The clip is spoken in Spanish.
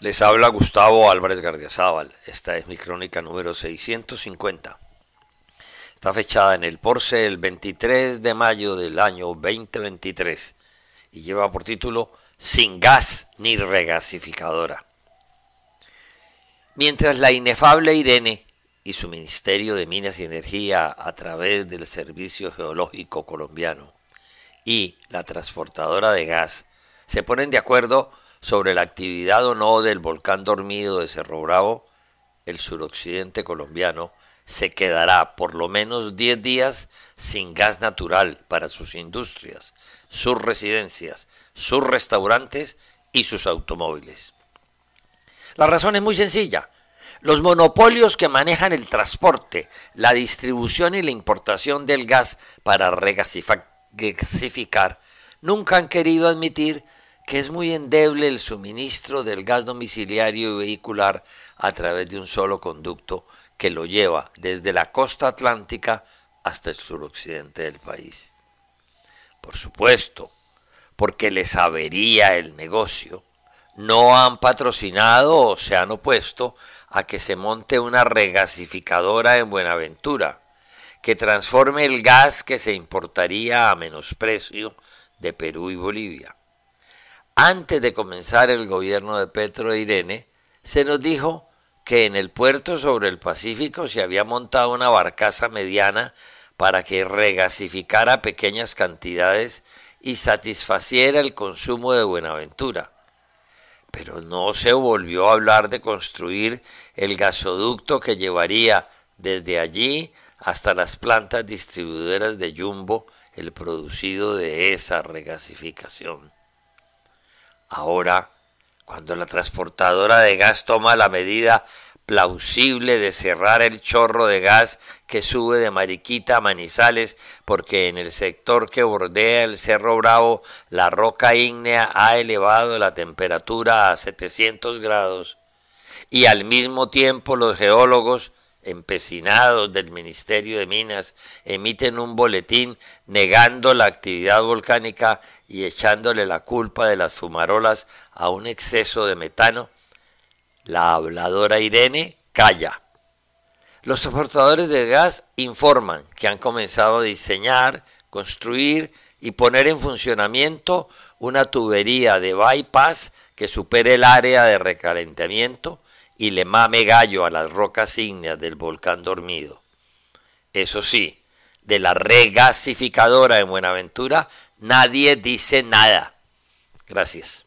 Les habla Gustavo Álvarez Gardiazábal. Esta es mi crónica número 650. Está fechada en el Porce el 23 de mayo del año 2023 y lleva por título Sin gas ni regasificadora. Mientras la inefable Irene y su Ministerio de Minas y Energía a través del Servicio Geológico Colombiano y la transportadora de gas se ponen de acuerdo sobre la actividad o no del volcán dormido de Cerro Bravo, el suroccidente colombiano se quedará por lo menos 10 días sin gas natural para sus industrias, sus residencias, sus restaurantes y sus automóviles. La razón es muy sencilla. Los monopolios que manejan el transporte, la distribución y la importación del gas para regasificar nunca han querido admitir que es muy endeble el suministro del gas domiciliario y vehicular a través de un solo conducto que lo lleva desde la costa atlántica hasta el suroccidente del país. Por supuesto, porque les avería el negocio, no han patrocinado o se han opuesto a que se monte una regasificadora en Buenaventura, que transforme el gas que se importaría a menosprecio de Perú y Bolivia antes de comenzar el gobierno de Petro e Irene, se nos dijo que en el puerto sobre el Pacífico se había montado una barcaza mediana para que regasificara pequeñas cantidades y satisfaciera el consumo de Buenaventura. Pero no se volvió a hablar de construir el gasoducto que llevaría desde allí hasta las plantas distribuidoras de Jumbo el producido de esa regasificación. Ahora, cuando la transportadora de gas toma la medida plausible de cerrar el chorro de gas que sube de Mariquita a Manizales, porque en el sector que bordea el Cerro Bravo la roca ígnea ha elevado la temperatura a 700 grados, y al mismo tiempo los geólogos empecinados del Ministerio de Minas emiten un boletín negando la actividad volcánica y echándole la culpa de las fumarolas a un exceso de metano, la habladora Irene calla. Los soportadores de gas informan que han comenzado a diseñar, construir y poner en funcionamiento una tubería de bypass que supere el área de recalentamiento y le mame gallo a las rocas ígneas del volcán dormido. Eso sí, de la regasificadora en Buenaventura nadie dice nada. Gracias.